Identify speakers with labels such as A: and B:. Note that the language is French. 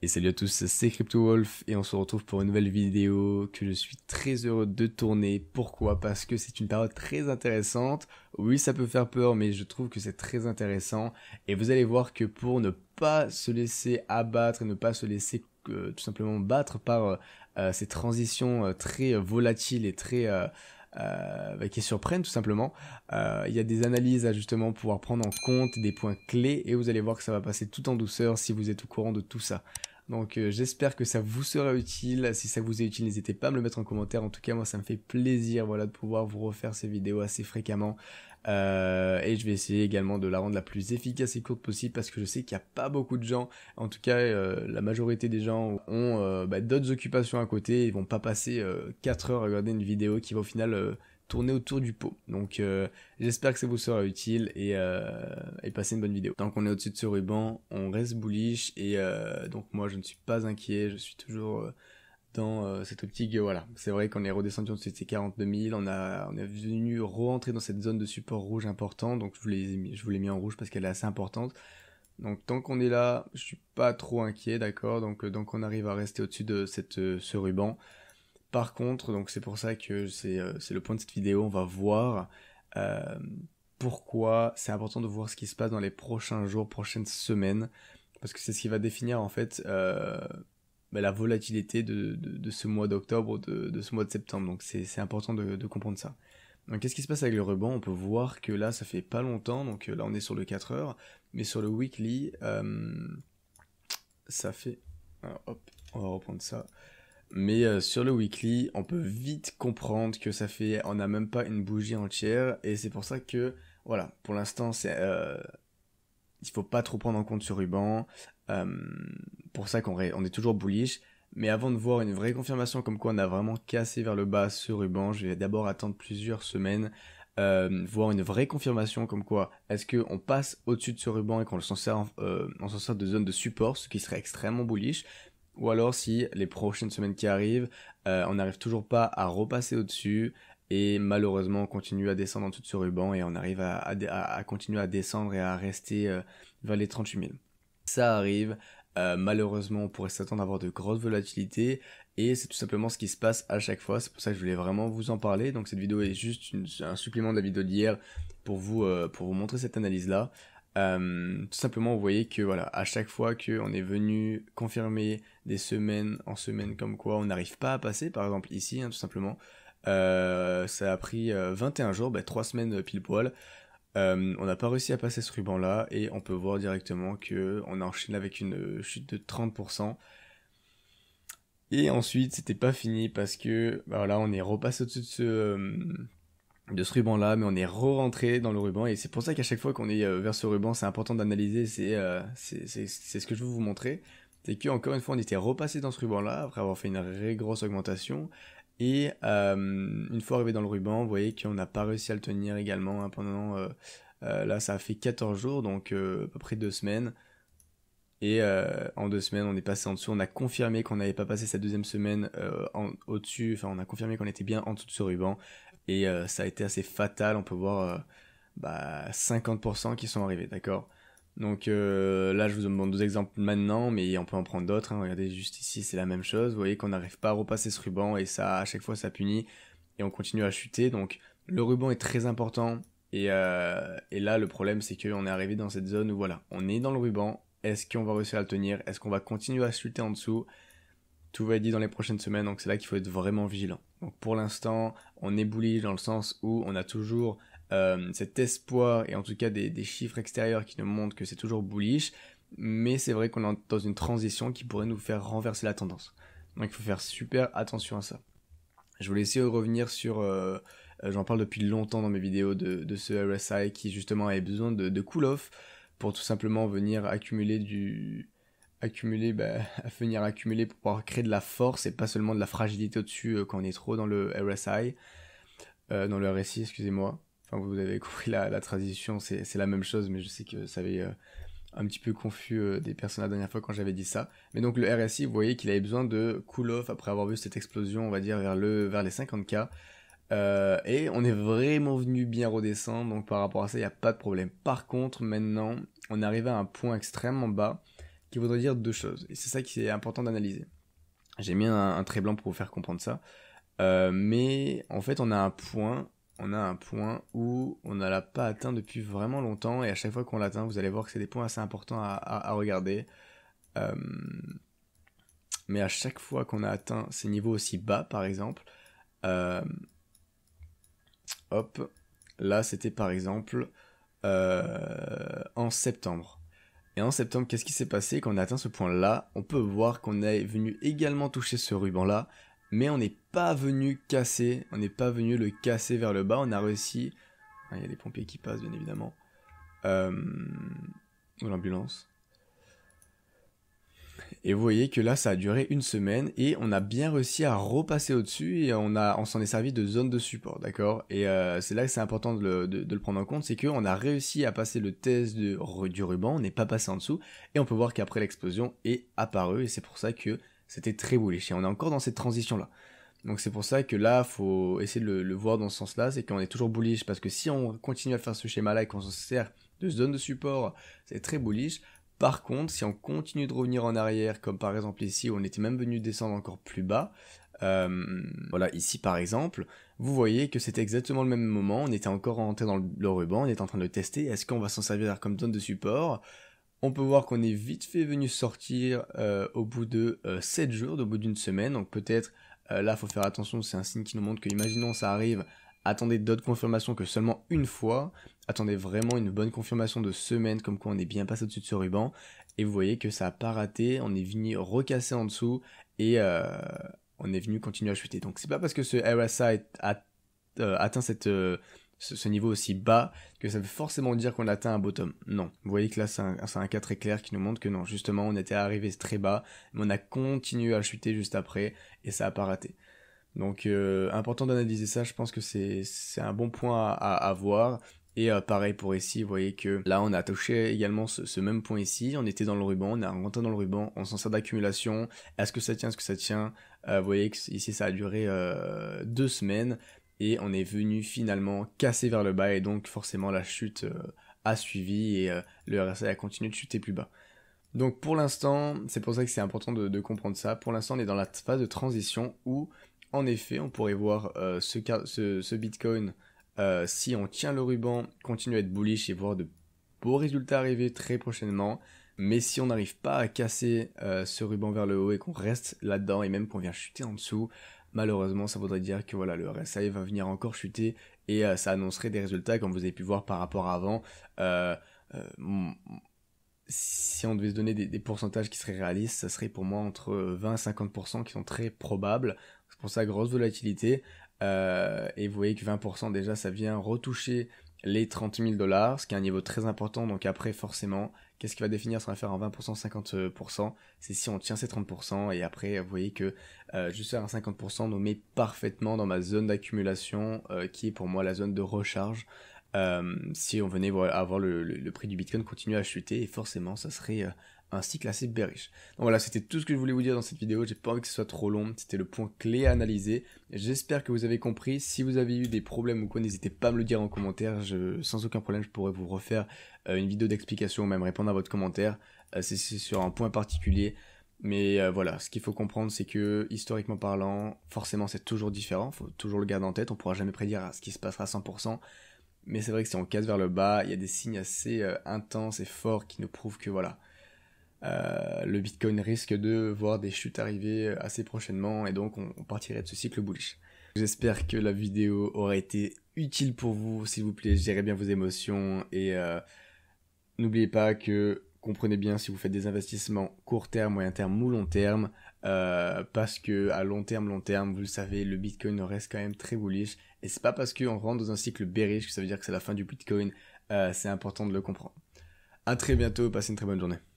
A: Et salut à tous, c'est CryptoWolf et on se retrouve pour une nouvelle vidéo que je suis très heureux de tourner. Pourquoi Parce que c'est une période très intéressante. Oui, ça peut faire peur, mais je trouve que c'est très intéressant. Et vous allez voir que pour ne pas se laisser abattre et ne pas se laisser euh, tout simplement battre par euh, euh, ces transitions très volatiles et très... Bah, qui surprennent tout simplement. il y a des analyses à justement pouvoir prendre en compte, des points clés, et vous allez voir que ça va passer tout en douceur si vous êtes au courant de tout ça. Donc euh, j'espère que ça vous sera utile. Si ça vous est utile, n'hésitez pas à me le mettre en commentaire. En tout cas, moi, ça me fait plaisir voilà, de pouvoir vous refaire ces vidéos assez fréquemment. Euh, et je vais essayer également de la rendre la plus efficace et courte possible parce que je sais qu'il n'y a pas beaucoup de gens, en tout cas euh, la majorité des gens ont bah, d'autres occupations à côté et vont pas passer 4 heures à regarder une vidéo qui va au final tourner autour du pot. Donc euh, j'espère que ça vous sera utile et, euh, passez une bonne vidéo. Tant qu'on est au-dessus de ce ruban, on reste bullish et euh, donc moi je ne suis pas inquiet, je suis toujours euh, dans cette optique. Voilà, c'est vrai qu'on est redescendu en dessous de ces 42 000, on a on est venu rentrer dans cette zone de support rouge important, donc je vous l'ai je mis en rouge parce qu'elle est assez importante. Donc tant qu'on est là, je suis pas trop inquiet, d'accord. Donc donc on arrive à rester au-dessus de cette ce ruban. Par contre, donc c'est pour ça que euh, c'est le point de cette vidéo, on va voir euh, pourquoi c'est important de voir ce qui se passe dans les prochains jours, prochaines semaines, parce que c'est ce qui va définir en fait euh, bah, la volatilité de, ce mois d'octobre, de, de, ce mois de septembre. Donc c'est important de, comprendre ça. Donc qu'est-ce qui se passe avec le ruban On peut voir que là ça fait pas longtemps, donc là on est sur le 4 heures, mais sur le weekly, ça fait... Ah, hop, on va reprendre ça. Mais euh, sur le weekly, on peut vite comprendre que ça fait, on n'a même pas une bougie entière, et c'est pour ça que, voilà, pour l'instant, il ne euh, il faut pas trop prendre en compte ce ruban. Euh, pour ça qu'on est toujours bullish. Mais avant de voir une vraie confirmation comme quoi on a vraiment cassé vers le bas ce ruban, je vais d'abord attendre plusieurs semaines, voir une vraie confirmation comme quoi est-ce qu'on passe au-dessus de ce ruban et qu'on s'en sert de zone de support, ce qui serait extrêmement bullish, ou alors si les prochaines semaines qui arrivent, euh, on n'arrive toujours pas à repasser au-dessus, et malheureusement on continue à descendre en dessous de ce ruban et on arrive à, continuer à descendre et à rester euh, vers les 38 000. Ça arrive, euh, malheureusement on pourrait s'attendre à avoir de grosses volatilités et c'est tout simplement ce qui se passe à chaque fois, c'est pour ça que je voulais vraiment vous en parler, donc cette vidéo est juste un supplément de la vidéo d'hier pour, pour vous montrer cette analyse là. Euh, tout simplement, vous voyez que voilà, à chaque fois qu'on est venu confirmer des semaines en semaines comme quoi on n'arrive pas à passer, par exemple ici, hein, tout simplement, euh, ça a pris 21 euh, jours, 3 ben, semaines pile poil. on n'a pas réussi à passer ce ruban-là et on peut voir directement qu'on on a enchaîné avec une chute de 30%. Et ensuite, c'était pas fini parce que ben, voilà, on est repassé au-dessus de ce de ce ruban là, mais on est re-rentré dans le ruban et c'est pour ça qu'à chaque fois qu'on est euh, vers ce ruban, c'est important d'analyser, euh, c'est ce que je veux vous montrer. C'est que encore une fois, on était repassé dans ce ruban là après avoir fait une grosse augmentation et euh, une fois arrivé dans le ruban, vous voyez qu'on n'a pas réussi à le tenir également hein, pendant là ça a fait 14 jours donc à peu près deux semaines. Et euh, en deux semaines, on est passé en dessous. On a confirmé qu'on n'avait pas passé sa deuxième semaine euh, en, au-dessus. Enfin, on a confirmé qu'on était bien en dessous de ce ruban. Et euh, ça a été assez fatal. On peut voir 50% bah, qui sont arrivés, d'accord Donc là, je vous demande deux exemples maintenant, mais on peut en prendre d'autres. Hein. Regardez, juste ici, c'est la même chose. Vous voyez qu'on n'arrive pas à repasser ce ruban. Et ça, à chaque fois, ça punit. Et on continue à chuter. Donc le ruban est très important. Et, et là, le problème, c'est qu'on est arrivé dans cette zone où voilà, on est dans le ruban, est-ce qu'on va réussir à le tenir Est-ce qu'on va continuer à chuter en dessous Tout va être dit dans les prochaines semaines, donc c'est là qu'il faut être vraiment vigilant. pour l'instant, on est bullish dans le sens où on a toujours euh, cet espoir et en tout cas des, chiffres extérieurs qui nous montrent que c'est toujours bullish, mais c'est vrai qu'on est dans une transition qui pourrait nous faire renverser la tendance. Donc il faut faire super attention à ça. Je voulais essayer de revenir sur... Euh, euh, j'en parle depuis longtemps dans mes vidéos de, ce RSI qui justement avait besoin de cool-off pour tout simplement venir accumuler du accumuler bah, venir accumuler pour pouvoir créer de la force et pas seulement de la fragilité au-dessus euh, quand on est trop dans le RSI euh, dans le RSI excusez-moi enfin vous avez compris la, transition c'est, la même chose mais je sais que ça avait euh, un petit peu confus des personnes la dernière fois quand j'avais dit ça. Mais donc le RSI, vous voyez qu'il avait besoin de cool off après avoir vu cette explosion, on va dire, vers, le, vers les 50K. Euh, et on est vraiment venu bien redescendre, donc par rapport à ça, il n'y a pas de problème. Par contre, maintenant, on arrive à un point extrêmement bas qui voudrait dire deux choses. Et c'est ça qui est important d'analyser. J'ai mis un, trait blanc pour vous faire comprendre ça. Euh, mais en fait, on a un point, on a un point où on ne l'a pas atteint depuis vraiment longtemps. Et à chaque fois qu'on l'atteint, vous allez voir que c'est des points assez importants à, regarder. Euh, mais à chaque fois qu'on a atteint ces niveaux aussi bas, par exemple, Hop. Là, c'était par exemple euh, en septembre. Et en septembre, qu'est-ce qui s'est passé Quand on a atteint ce point-là, on peut voir qu'on est venu également toucher ce ruban-là, mais on n'est pas venu casser, on n'est pas venu le casser vers le bas, on a réussi... Hein, il y a des pompiers qui passent, bien évidemment. Ou euh, l'ambulance. Et vous voyez que là, ça a duré une semaine et on a bien réussi à repasser au-dessus et on, on s'en est servi de zone de support, d'accord Et euh, c'est là que c'est important de le, prendre en compte, c'est qu'on a réussi à passer le test du ruban, on n'est pas passé en dessous et on peut voir qu'après l'explosion est apparue et c'est pour ça que c'était très bullish et on est encore dans cette transition-là. Donc c'est pour ça que là, faut essayer de le, voir dans ce sens-là, c'est qu'on est toujours bullish parce que si on continue à faire ce schéma-là et qu'on se sert de zone de support, c'est très bullish, par contre, si on continue de revenir en arrière, comme par exemple ici, on était même venu descendre encore plus bas, euh, voilà, ici par exemple, vous voyez que c'était exactement le même moment, on était encore rentré dans le ruban, on est en train de tester, est-ce qu'on va s'en servir comme zone de support on peut voir qu'on est vite fait venu sortir euh, au bout de 7 euh, jours, au bout d'une semaine. Donc peut-être là, il faut faire attention, c'est un signe qui nous montre que, imaginons, ça arrive attendez d'autres confirmations que seulement une fois, attendez vraiment une bonne confirmation de semaine comme quoi on est bien passé au-dessus de ce ruban, et vous voyez que ça n'a pas raté, on est venu recasser en dessous, et euh, on est venu continuer à chuter. Donc c'est pas parce que ce RSI a euh, atteint euh, ce, niveau aussi bas que ça veut forcément dire qu'on atteint un bottom. Non, vous voyez que là c'est un, un, cas très clair qui nous montre que non, justement on était arrivé très bas, mais on a continué à chuter juste après, et ça n'a pas raté. Donc euh, important d'analyser ça, je pense que c'est un bon point à, voir. Et euh, pareil pour ici, vous voyez que là on a touché également ce, même point ici, on était dans le ruban, on est rentré dans le ruban, on s'en sert d'accumulation, est-ce que ça tient, est-ce que ça tient euh, Vous voyez que ici ça a duré deux semaines et on est venu finalement casser vers le bas et donc forcément la chute a suivi et le RSI a continué de chuter plus bas. Donc pour l'instant, c'est pour ça que c'est important de, comprendre ça, pour l'instant on est dans la phase de transition où en effet, on pourrait voir euh, ce, Bitcoin, euh, si on tient le ruban, continuer à être bullish et voir de beaux résultats arriver très prochainement. Mais si on n'arrive pas à casser euh, ce ruban vers le haut et qu'on reste là-dedans et même qu'on vient chuter en dessous, malheureusement, ça voudrait dire que voilà, le RSI va venir encore chuter et ça annoncerait des résultats comme vous avez pu voir par rapport à avant. si on devait se donner des, des, pourcentages qui seraient réalistes, ça serait pour moi entre 20 et 50% qui sont très probables. C'est pour ça, grosse volatilité. Euh, et vous voyez que 20% déjà, ça vient retoucher les 30 000 dollars, ce qui est un niveau très important. Donc après, forcément, qu'est-ce qui va définir si on va faire un 20%, 50% C'est si on tient ces 30%. Et après, vous voyez que euh, juste faire un 50% nous met parfaitement dans ma zone d'accumulation, euh, qui est pour moi la zone de recharge. si on venait à voir le, prix du Bitcoin continuer à chuter, et forcément, ça serait un cycle assez berriche. Donc voilà, c'était tout ce que je voulais vous dire dans cette vidéo. J'ai pas envie que ce soit trop long. C'était le point clé à analyser. J'espère que vous avez compris. Si vous avez eu des problèmes ou quoi, n'hésitez pas à me le dire en commentaire. sans aucun problème, je pourrais vous refaire euh, une vidéo d'explication ou même répondre à votre commentaire. Euh, c'est sur un point particulier. Mais euh, voilà, ce qu'il faut comprendre, c'est que historiquement parlant, forcément c'est toujours différent, faut toujours le garder en tête, on pourra jamais prédire ce qui se passera à 100%, mais c'est vrai que si on casse vers le bas, il y a des signes assez intenses et forts qui nous prouvent que voilà, euh, le Bitcoin risque de voir des chutes arriver assez prochainement et donc on, partirait de ce cycle bullish. J'espère que la vidéo aura été utile pour vous. S'il vous plaît, gérez bien vos émotions et euh, n'oubliez pas que comprenez bien si vous faites des investissements court terme, moyen terme ou long terme. Euh, parce que à long terme, long terme, vous le savez, le Bitcoin reste quand même très bullish. Et c'est pas parce qu'on rentre dans un cycle bearish que ça veut dire que c'est la fin du Bitcoin. c'est important de le comprendre. À très bientôt, passez une très bonne journée.